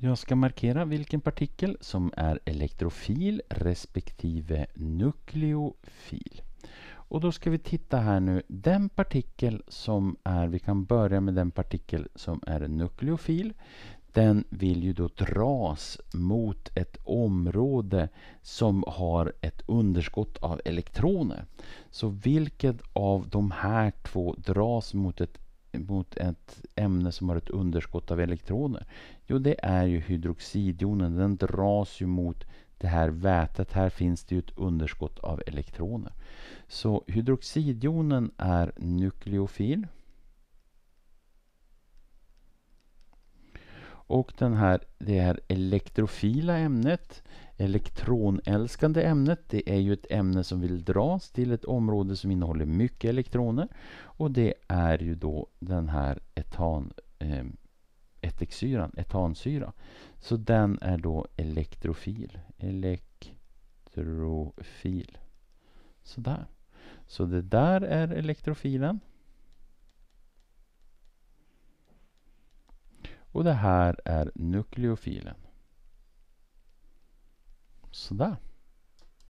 Jag ska markera vilken partikel som är elektrofil respektive nukleofil. Och då ska vi titta här nu. Den partikel som är, vi kan börja med den partikel som är nukleofil. Den vill ju då dras mot ett område som har ett underskott av elektroner. Så vilket av de här två dras mot ett mot ett ämne som har ett underskott av elektroner? Jo, det är ju hydroxidionen. Den dras ju mot det här vätet. Här finns det ju ett underskott av elektroner. Så hydroxidjonen är nukleofil. Och den här, det här elektrofila ämnet, elektronälskande ämnet, det är ju ett ämne som vill dras till ett område som innehåller mycket elektroner. Och det är ju då den här etan, eh, etiksyran, etansyra. Så den är då elektrofil. Elektrofil. Sådär. Så det där är elektrofilen. Och det här är nukleofilen. Sådär.